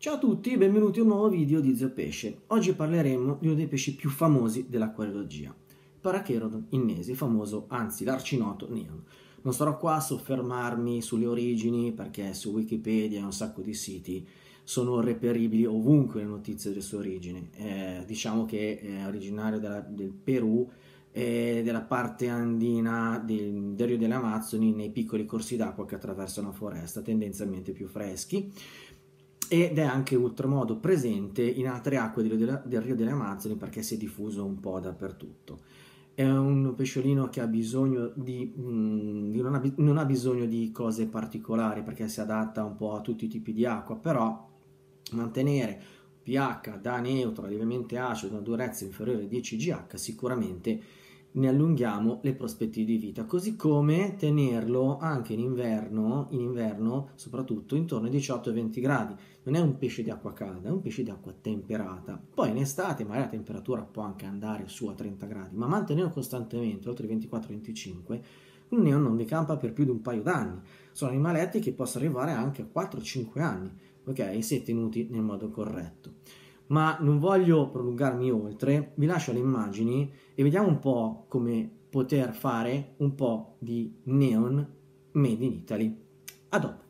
Ciao a tutti e benvenuti a un nuovo video di Zio Pesce. Oggi parleremo di uno dei pesci più famosi dell'acquariologia, il Paracherodon innesi, famoso, anzi l'arcinoto neon. Non starò qua a soffermarmi sulle origini perché su Wikipedia e un sacco di siti sono reperibili ovunque le notizie delle sue origini. Eh, diciamo che è eh, originario della, del Perù e della parte andina del, del Rio delle Amazzoni nei piccoli corsi d'acqua che attraversano la foresta, tendenzialmente più freschi ed è anche oltremodo presente in altre acque del, del Rio delle Amazzoni perché si è diffuso un po' dappertutto. È un pesciolino che ha bisogno di, mh, mm, non, ha, non ha bisogno di cose particolari perché si adatta un po' a tutti i tipi di acqua, però mantenere pH da neutro lievemente acido, una durezza inferiore a 10 GH sicuramente ne allunghiamo le prospettive di vita, così come tenerlo anche in inverno, in inverno soprattutto intorno ai 18-20 gradi. Non è un pesce di acqua calda, è un pesce di acqua temperata. Poi in estate magari la temperatura può anche andare su a 30 gradi, ma mantenerlo costantemente oltre i 24-25 un neon non vi campa per più di un paio d'anni. Sono animaletti che possono arrivare anche a 4-5 anni, ok? Se tenuti nel modo corretto ma non voglio prolungarmi oltre, vi lascio le immagini e vediamo un po' come poter fare un po' di neon made in Italy. A dopo.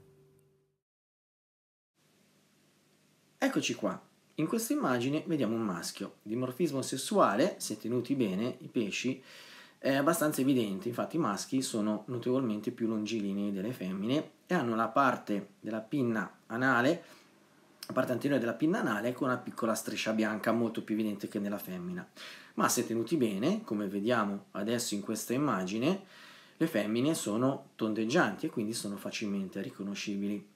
Eccoci qua. In questa immagine vediamo un maschio. Dimorfismo sessuale, se tenuti bene i pesci, è abbastanza evidente, infatti i maschi sono notevolmente più longilinei delle femmine e hanno la parte della pinna anale parte anteriore della pinna anale con una piccola striscia bianca molto più evidente che nella femmina. Ma se tenuti bene, come vediamo adesso in questa immagine, le femmine sono tondeggianti e quindi sono facilmente riconoscibili.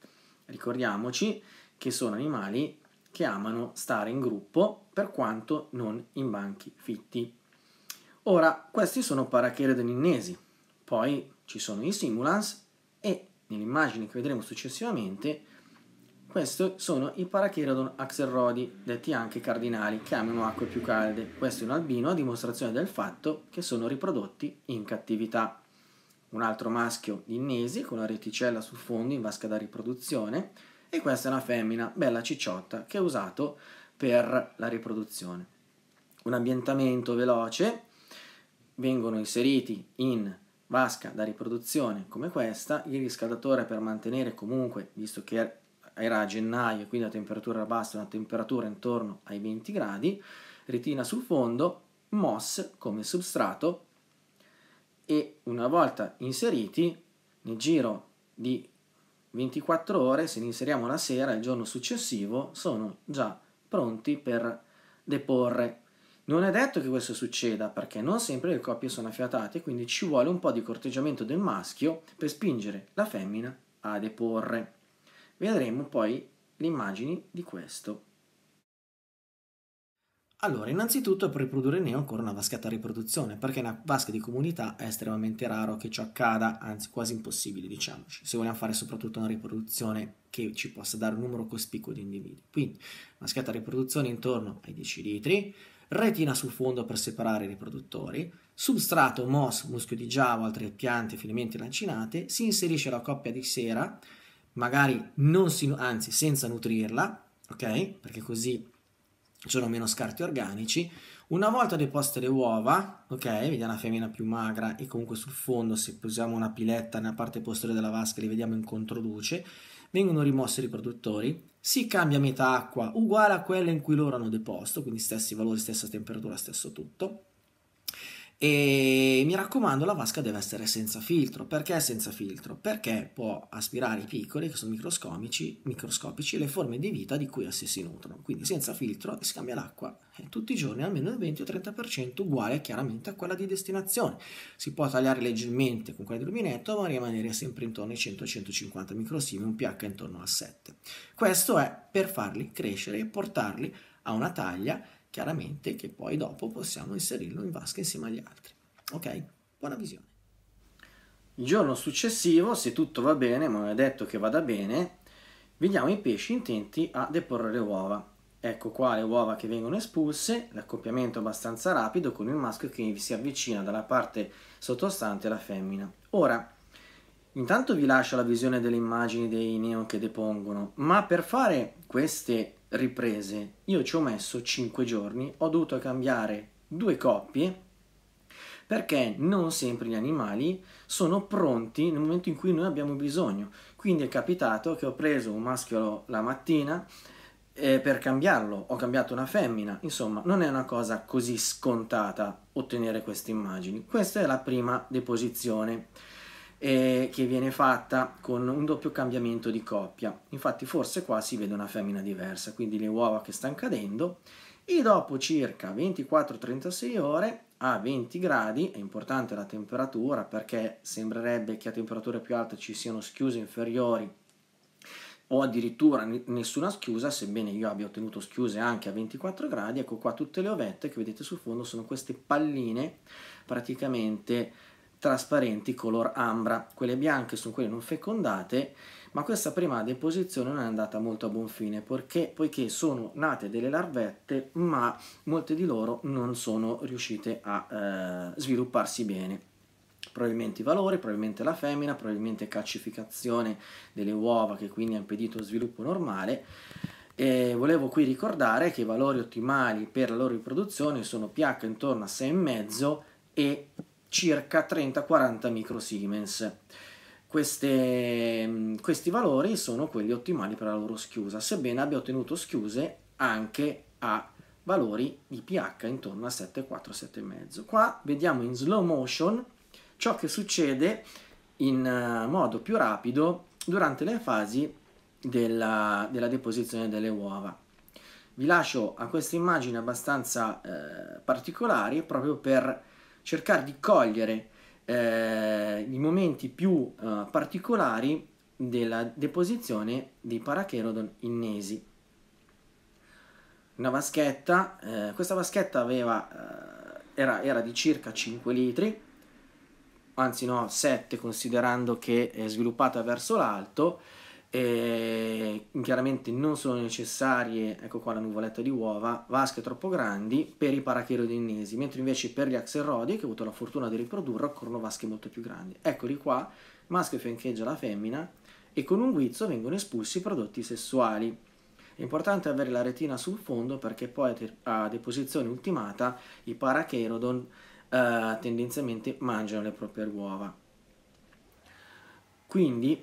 Ricordiamoci che sono animali che amano stare in gruppo per quanto non in banchi fitti. Ora, questi sono paracherodoninnesi, poi ci sono i simulans e nell'immagine che vedremo successivamente questi sono i paracherodon axelrodi, detti anche cardinali, che amano acque più calde. Questo è un albino a dimostrazione del fatto che sono riprodotti in cattività. Un altro maschio di innesi con la reticella sul fondo in vasca da riproduzione e questa è una femmina, bella cicciotta, che è usato per la riproduzione. Un ambientamento veloce, vengono inseriti in vasca da riproduzione come questa, il riscaldatore per mantenere comunque, visto che era a gennaio, quindi la temperatura era bassa, una temperatura intorno ai 20 gradi, retina sul fondo, MOS come substrato e una volta inseriti nel giro di 24 ore, se li inseriamo la sera, il giorno successivo, sono già pronti per deporre. Non è detto che questo succeda perché non sempre le coppie sono affiatate, quindi ci vuole un po' di corteggiamento del maschio per spingere la femmina a deporre. Vedremo poi le immagini di questo. Allora, innanzitutto per produrre neo occorre una vascata riproduzione, perché una vasca di comunità è estremamente raro che ciò accada, anzi quasi impossibile, diciamoci, cioè, se vogliamo fare soprattutto una riproduzione che ci possa dare un numero cospicuo di individui. Quindi, vascata riproduzione intorno ai 10 litri, retina sul fondo per separare i riproduttori, substrato MOS, muschio di Java, altre piante, filamenti lancinate, si inserisce la coppia di sera, magari non si, anzi senza nutrirla, ok? Perché così ci sono meno scarti organici. Una volta deposte le uova, ok, vediamo una femmina più magra e comunque sul fondo, se usiamo una piletta nella parte posteriore della vasca, li vediamo in controduce, vengono rimossi i riproduttori, si cambia metà acqua uguale a quella in cui loro hanno deposto, quindi stessi valori, stessa temperatura, stesso tutto, e mi raccomando, la vasca deve essere senza filtro. Perché senza filtro? Perché può aspirare i piccoli, che sono microscopici, microscopici le forme di vita di cui essi si nutrono. Quindi senza filtro scambia l'acqua tutti i giorni almeno il 20 o 30% uguale chiaramente a quella di destinazione. Si può tagliare leggermente con quella di rubinetto, ma rimanere sempre intorno ai 100-150 microsimi, un pH intorno a 7. Questo è per farli crescere e portarli a una taglia chiaramente che poi dopo possiamo inserirlo in vasca insieme agli altri. Ok? Buona visione. Il giorno successivo, se tutto va bene, ma non è detto che vada bene, vediamo i pesci intenti a deporre le uova. Ecco qua le uova che vengono espulse, l'accoppiamento abbastanza rapido con il maschio che si avvicina dalla parte sottostante alla femmina. Ora, intanto vi lascio la visione delle immagini dei neon che depongono, ma per fare queste riprese. Io ci ho messo 5 giorni, ho dovuto cambiare due coppie perché non sempre gli animali sono pronti nel momento in cui noi abbiamo bisogno. Quindi è capitato che ho preso un maschio la mattina eh, per cambiarlo, ho cambiato una femmina, insomma non è una cosa così scontata ottenere queste immagini. Questa è la prima deposizione eh, che viene fatta con un doppio cambiamento di coppia. Infatti forse qua si vede una femmina diversa, quindi le uova che stanno cadendo e dopo circa 24-36 ore a 20 gradi, è importante la temperatura perché sembrerebbe che a temperature più alte ci siano schiuse inferiori o addirittura nessuna schiusa, sebbene io abbia ottenuto schiuse anche a 24 gradi, ecco qua tutte le ovette che vedete sul fondo sono queste palline praticamente trasparenti color ambra. Quelle bianche sono quelle non fecondate, ma questa prima deposizione non è andata molto a buon fine perché, poiché sono nate delle larvette, ma molte di loro non sono riuscite a eh, svilupparsi bene probabilmente i valori, probabilmente la femmina, probabilmente calcificazione delle uova che quindi ha impedito lo sviluppo normale. E volevo qui ricordare che i valori ottimali per la loro riproduzione sono pH intorno a 6,5 e circa 30-40 microsiemens. Queste, mm, questi valori sono quelli ottimali per la loro schiusa, sebbene abbia ottenuto schiuse anche a valori di pH intorno a 7,4-7,5. Qua vediamo in slow motion ciò che succede in eh, modo più rapido durante le fasi della, della deposizione delle uova. Vi lascio a queste immagini abbastanza eh, particolari proprio per cercare di cogliere eh, i momenti più eh, particolari della deposizione dei paracherodon innesi. Una vaschetta, eh, questa vaschetta aveva, eh, era, era, di circa 5 litri, anzi no, 7 considerando che è sviluppata verso l'alto, e chiaramente non sono necessarie, ecco qua la nuvoletta di uova, vasche troppo grandi per i paracherodinesi mentre invece per gli axerrodi, che ho avuto la fortuna di riprodurre, occorrono vasche molto più grandi. Eccoli qua, maschio fiancheggia la femmina e con un guizzo vengono espulsi i prodotti sessuali. È importante avere la retina sul fondo perché poi a deposizione ultimata i paracherodon eh, tendenzialmente mangiano le proprie uova. Quindi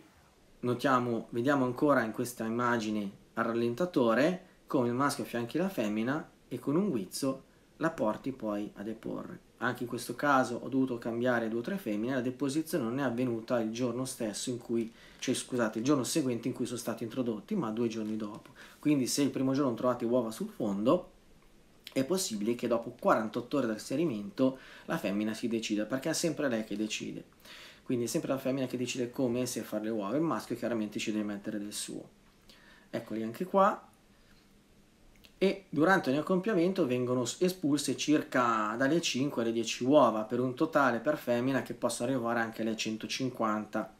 notiamo, vediamo ancora in questa immagine al rallentatore come il maschio affianchi la femmina e con un guizzo la porti poi a deporre. Anche in questo caso ho dovuto cambiare due o tre femmine, la deposizione non è avvenuta il giorno stesso in cui, cioè scusate, il giorno seguente in cui sono stati introdotti, ma due giorni dopo. Quindi se il primo giorno trovate uova sul fondo, è possibile che dopo 48 ore dal serimento la femmina si decida, perché è sempre lei che decide. Quindi è sempre la femmina che decide come e se fare le uova, il maschio chiaramente ci deve mettere del suo. Eccoli anche qua. E durante ogni mio vengono espulse circa dalle 5 alle 10 uova, per un totale per femmina che possa arrivare anche alle 150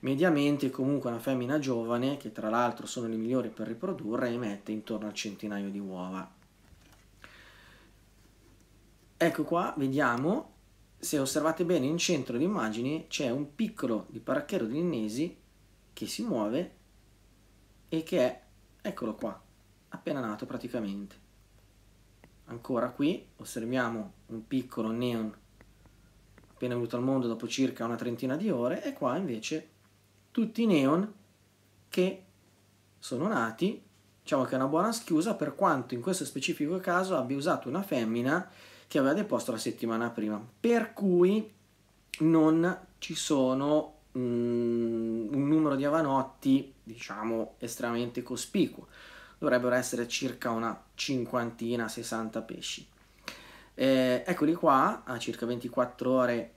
mediamente comunque una femmina giovane, che tra l'altro sono le migliori per riprodurre, emette intorno al centinaio di uova. Ecco qua, vediamo se osservate bene in centro l'immagine c'è un piccolo di paracchero di Linnesi che si muove e che è, eccolo qua, appena nato praticamente. Ancora qui osserviamo un piccolo neon appena venuto al mondo dopo circa una trentina di ore e qua invece tutti i neon che sono nati, diciamo che è una buona schiusa per quanto in questo specifico caso abbia usato una femmina che aveva deposto la settimana prima. Per cui non ci sono mh, mm, un numero di avanotti, diciamo, estremamente cospicuo. Dovrebbero essere circa una cinquantina, 60 pesci. Eh, eccoli qua, a circa 24 ore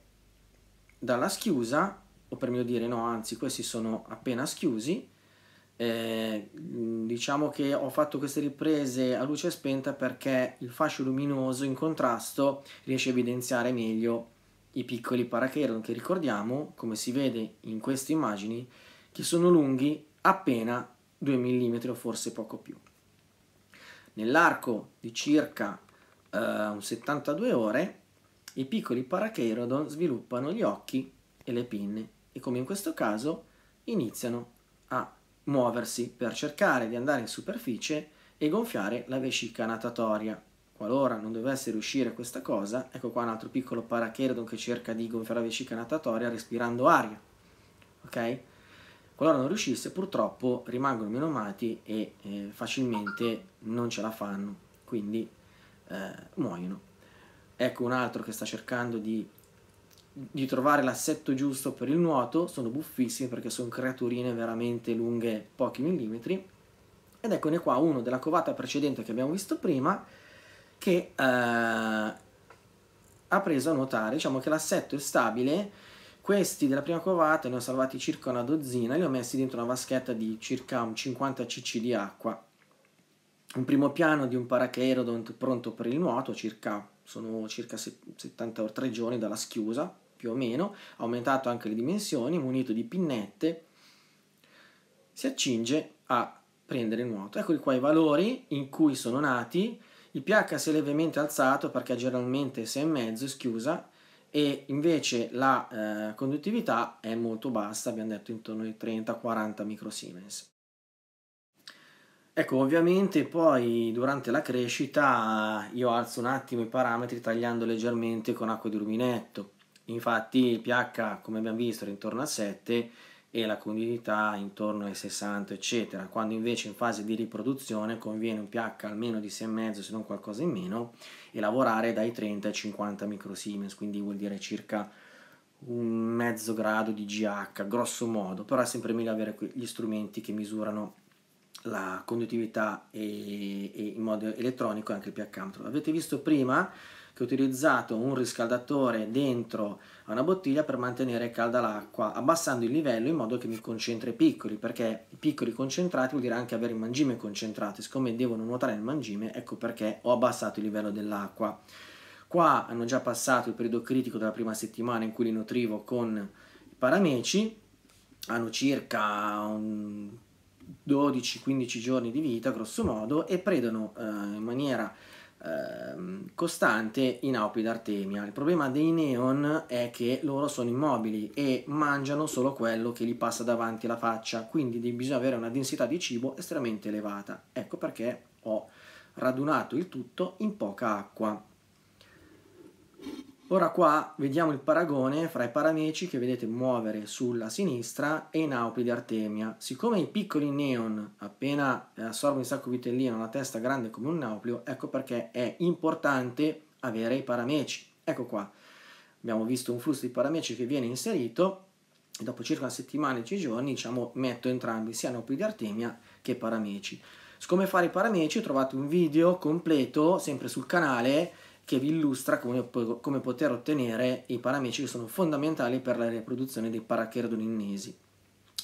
dalla schiusa, o per meglio dire no, anzi questi sono appena schiusi, eh, mm, diciamo che ho fatto queste riprese a luce spenta perché il fascio luminoso in contrasto riesce a evidenziare meglio i piccoli paracheron che ricordiamo, come si vede in queste immagini, che sono lunghi appena 2 mm o forse poco più. Nell'arco di circa eh, 72 ore i piccoli paracherodon sviluppano gli occhi e le pinne e come in questo caso iniziano a muoversi per cercare di andare in superficie e gonfiare la vescica natatoria. Qualora non dovesse riuscire questa cosa, ecco qua un altro piccolo paracherodon che cerca di gonfiare la vescica natatoria respirando aria. Ok? Qualora non riuscisse, purtroppo rimangono menomati e eh, facilmente non ce la fanno, quindi eh, muoiono. Ecco un altro che sta cercando di di trovare l'assetto giusto per il nuoto, sono buffissimi perché sono creaturine veramente lunghe pochi millimetri. Ed eccone qua uno della covata precedente che abbiamo visto prima, che eh, ha preso a nuotare, diciamo che l'assetto è stabile, questi della prima covata ne ho salvati circa una dozzina, li ho messi dentro una vaschetta di circa un 50 cc di acqua. Un primo piano di un paracherodont pronto per il nuoto, circa, sono circa 70 o 3 giorni dalla schiusa, più o meno, aumentato anche le dimensioni, munito di pinnette, si accinge a prendere il nuoto. Ecco qua i valori in cui sono nati, il pH si è levemente alzato perché generalmente 6,5 è schiusa e invece la eh, conduttività è molto bassa, abbiamo detto intorno ai 30-40 microsiemens. Ecco, ovviamente poi durante la crescita io alzo un attimo i parametri tagliando leggermente con acqua di rubinetto Infatti il pH, come abbiamo visto, era intorno a 7 e la condensità intorno ai 60, eccetera. Quando invece in fase di riproduzione conviene un pH almeno di 6,5 se non qualcosa in meno e lavorare dai 30 ai 50 microsiemens, quindi vuol dire circa un mezzo grado di GH, grosso modo, però è sempre meglio avere gli strumenti che misurano la conduttività e, e in modo elettronico e anche il pH. Avete visto prima che ho utilizzato un riscaldatore dentro a una bottiglia per mantenere calda l'acqua, abbassando il livello in modo che mi concentri piccoli, perché piccoli concentrati vuol dire anche avere il mangime concentrato, siccome devono nuotare nel mangime, ecco perché ho abbassato il livello dell'acqua. Qua hanno già passato il periodo critico della prima settimana in cui li nutrivo con i parameci, hanno circa un 12-15 giorni di vita, grosso modo, e predono eh, in maniera Ehm, costante in Aupid Artemia. Il problema dei neon è che loro sono immobili e mangiano solo quello che gli passa davanti alla faccia, quindi bisogna avere una densità di cibo estremamente elevata. Ecco perché ho radunato il tutto in poca acqua. Ora qua vediamo il paragone fra i parameci che vedete muovere sulla sinistra e i naupi di Artemia. Siccome i piccoli neon appena eh, assorbono il sacco vitellino hanno una testa grande come un nauplio, ecco perché è importante avere i parameci. Ecco qua, abbiamo visto un flusso di parameci che viene inserito e dopo circa una settimana e 10 giorni diciamo, metto entrambi, sia naupi di Artemia che parameci. come fare i parameci trovate un video completo sempre sul canale che vi illustra come, come, poter ottenere i parametri che sono fondamentali per la riproduzione dei paracherodinnesi.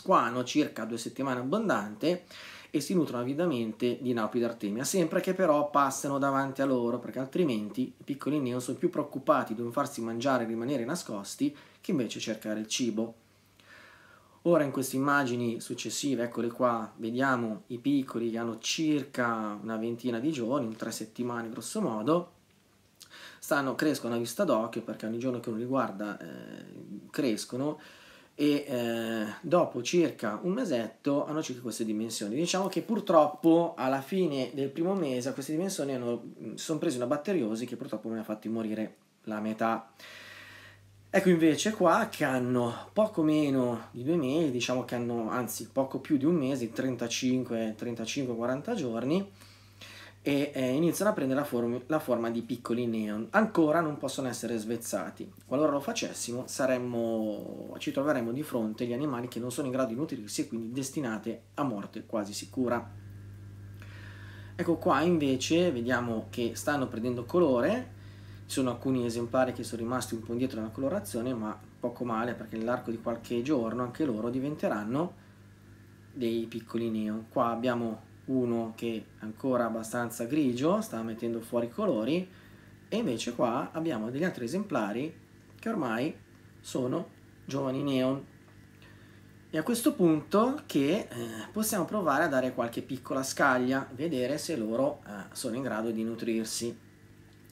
Qua hanno circa due settimane abbondante e si nutrono avidamente di naupi d'artemia, sempre che però passano davanti a loro, perché altrimenti i piccoli neon sono più preoccupati di non farsi mangiare e rimanere nascosti che invece cercare il cibo. Ora in queste immagini successive, eccole qua, vediamo i piccoli che hanno circa una ventina di giorni, in tre settimane grosso modo, stanno, crescono a vista d'occhio perché ogni giorno che uno li guarda eh, crescono e eh, dopo circa un mesetto hanno circa queste dimensioni. Diciamo che purtroppo alla fine del primo mese a queste dimensioni hanno, mm, sono prese una batteriosi che purtroppo mi ha fatto morire la metà. Ecco invece qua che hanno poco meno di due mesi, diciamo che hanno anzi poco più di un mese, 35-40 giorni, e eh, iniziano a prendere la, form la, forma di piccoli neon. Ancora non possono essere svezzati. Qualora lo facessimo, saremmo, ci troveremmo di fronte agli animali che non sono in grado di nutrirsi e quindi destinate a morte quasi sicura. Ecco qua invece vediamo che stanno prendendo colore, ci sono alcuni esemplari che sono rimasti un po' indietro nella colorazione, ma poco male perché nell'arco di qualche giorno anche loro diventeranno dei piccoli neon. Qua abbiamo uno che è ancora abbastanza grigio, sta mettendo fuori i colori, e invece qua abbiamo degli altri esemplari che ormai sono giovani neon. E a questo punto che eh, possiamo provare a dare qualche piccola scaglia, vedere se loro eh, sono in grado di nutrirsi.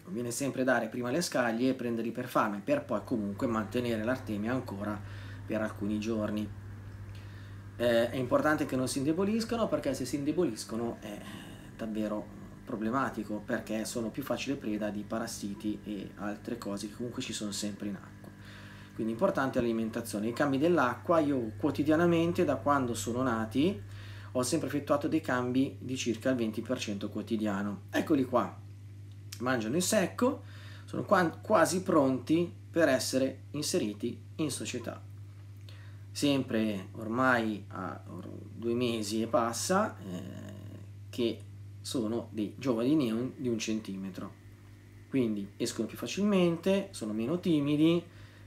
Conviene sempre dare prima le scaglie e prenderli per fame, per poi comunque mantenere l'artemia ancora per alcuni giorni. Eh, è importante che non si indeboliscano perché se si indeboliscono è davvero problematico perché sono più facile preda di parassiti e altre cose che comunque ci sono sempre in acqua. Quindi importante l'alimentazione. I cambi dell'acqua io quotidianamente da quando sono nati ho sempre effettuato dei cambi di circa il 20% quotidiano. Eccoli qua, mangiano in secco, sono quasi pronti per essere inseriti in società sempre ormai a due mesi e passa, eh, che sono dei giovani neon di un centimetro. Quindi escono più facilmente, sono meno timidi,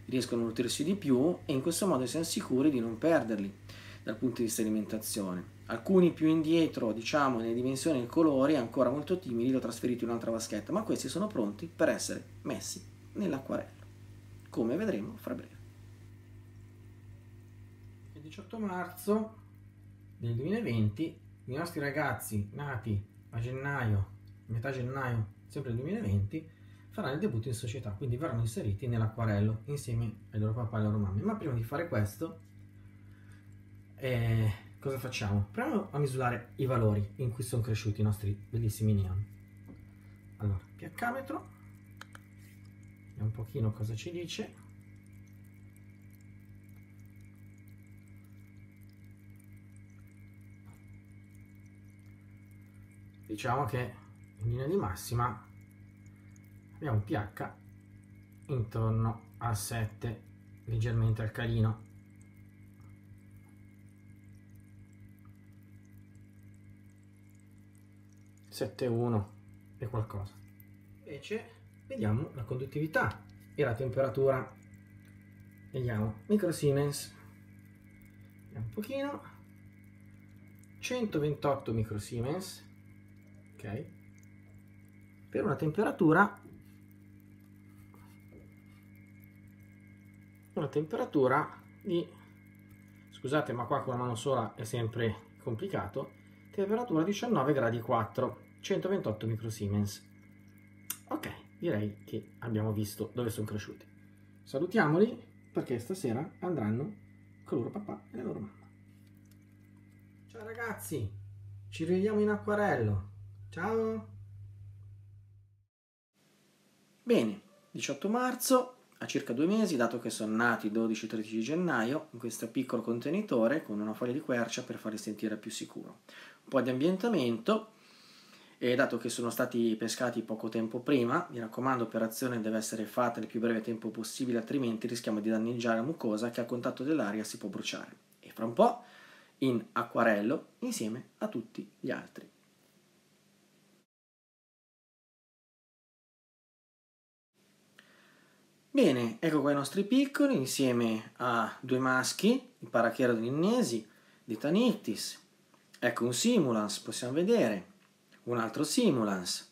riescono a nutrirsi di più e in questo modo siamo sicuri di non perderli dal punto di vista alimentazione. Alcuni più indietro, diciamo, nelle dimensioni e colori, ancora molto timidi, li ho trasferiti in un'altra vaschetta, ma questi sono pronti per essere messi nell'acquarello, come vedremo fra breve. 18 marzo del 2020 i nostri ragazzi nati a gennaio, metà gennaio sempre del 2020, faranno il debutto in società, quindi verranno inseriti nell'acquarello insieme ai loro papà e alle loro mamme. Ma prima di fare questo, eh, cosa facciamo? Proviamo a misurare i valori in cui sono cresciuti i nostri bellissimi neon. Allora, pH metro, vediamo un pochino cosa ci dice. diciamo che in linea di massima abbiamo un pH intorno a 7 leggermente alcalino uno e qualcosa invece vediamo la conduttività e la temperatura vediamo micro siemens vediamo un pochino 128 micro siemens ok? Per una temperatura una temperatura di scusate ma qua con la mano sola è sempre complicato temperatura 19 gradi 4 128 microsiemens ok direi che abbiamo visto dove sono cresciuti salutiamoli perché stasera andranno con loro papà e la loro mamma ciao ragazzi ci rivediamo in acquarello Ciao! Bene, 18 marzo, a circa due mesi, dato che sono nati 12-13 gennaio, in questo piccolo contenitore con una foglia di quercia per farli sentire più sicuro. Un po' di ambientamento e dato che sono stati pescati poco tempo prima, mi raccomando l'operazione deve essere fatta nel più breve tempo possibile, altrimenti rischiamo di danneggiare la mucosa che a contatto dell'aria si può bruciare. E fra un po' in acquarello insieme a tutti gli altri. Bene, ecco qua i nostri piccoli insieme a due maschi, il parachiero dell'Innesi, di Tanittis. Ecco un Simulans, possiamo vedere, un altro Simulans.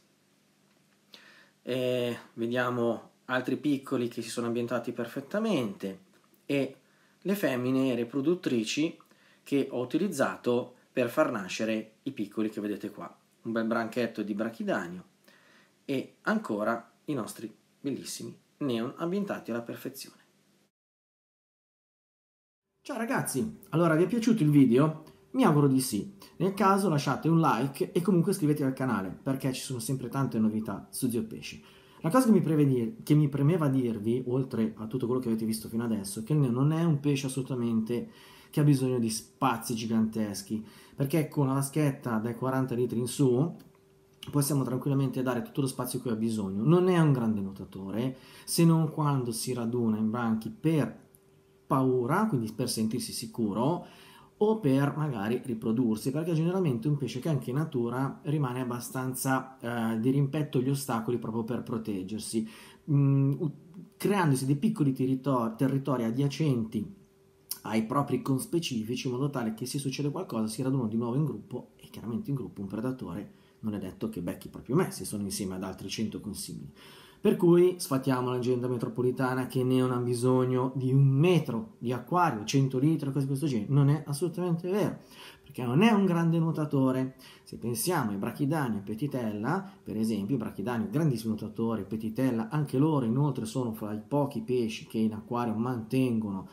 E vediamo altri piccoli che si sono ambientati perfettamente e le femmine riproduttrici che ho utilizzato per far nascere i piccoli che vedete qua. Un bel branchetto di brachidanio e ancora i nostri bellissimi neon ambientati alla perfezione. Ciao ragazzi, allora vi è piaciuto il video? Mi auguro di sì, nel caso lasciate un like e comunque iscrivetevi al canale perché ci sono sempre tante novità su Zio Pesci. La cosa che mi, dir, che mi premeva dirvi, oltre a tutto quello che avete visto fino adesso, è che il neon non è un pesce assolutamente che ha bisogno di spazi giganteschi, perché con la vaschetta dai 40 litri in su possiamo tranquillamente dare tutto lo spazio che ha bisogno. Non è un grande nuotatore, se non quando si raduna in branchi per paura, quindi per sentirsi sicuro, o per magari riprodursi, perché generalmente un pesce che anche in natura rimane abbastanza eh, di rimpetto gli ostacoli proprio per proteggersi, mm, creandosi dei piccoli territori, territori adiacenti ai propri conspecifici in modo tale che se succede qualcosa si radunano di nuovo in gruppo e chiaramente in gruppo un predatore non è detto che becchi proprio me se sono insieme ad altri 100 consigli. Per cui sfatiamo l'agenda metropolitana che ne ha bisogno di un metro di acquario, 100 litri, cose di questo genere. Non è assolutamente vero, perché non è un grande nuotatore. Se pensiamo ai Brachidani e Petitella, per esempio, i Brachidani, grandissimo nuotatore, Petitella, anche loro inoltre sono fra i pochi pesci che in acquario mantengono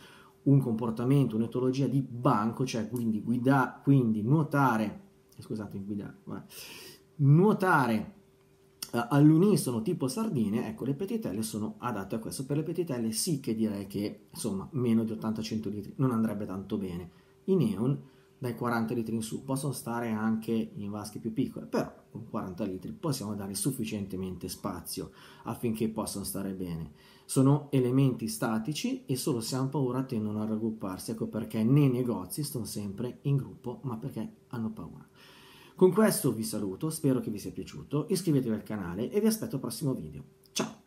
un comportamento, un'etologia di banco, cioè quindi, guida, quindi nuotare, eh, scusate, guidare, guarda nuotare eh, all'unisono tipo sardine, ecco le petitelle sono adatte a questo. Per le petitelle sì che direi che insomma meno di 80-100 litri non andrebbe tanto bene. I neon dai 40 litri in su possono stare anche in vasche più piccole, però con 40 litri possiamo dare sufficientemente spazio affinché possano stare bene. Sono elementi statici e solo se hanno paura tendono a raggrupparsi, ecco perché nei negozi stanno sempre in gruppo, ma perché hanno paura. Con questo vi saluto, spero che vi sia piaciuto, iscrivetevi al canale e vi aspetto al prossimo video. Ciao!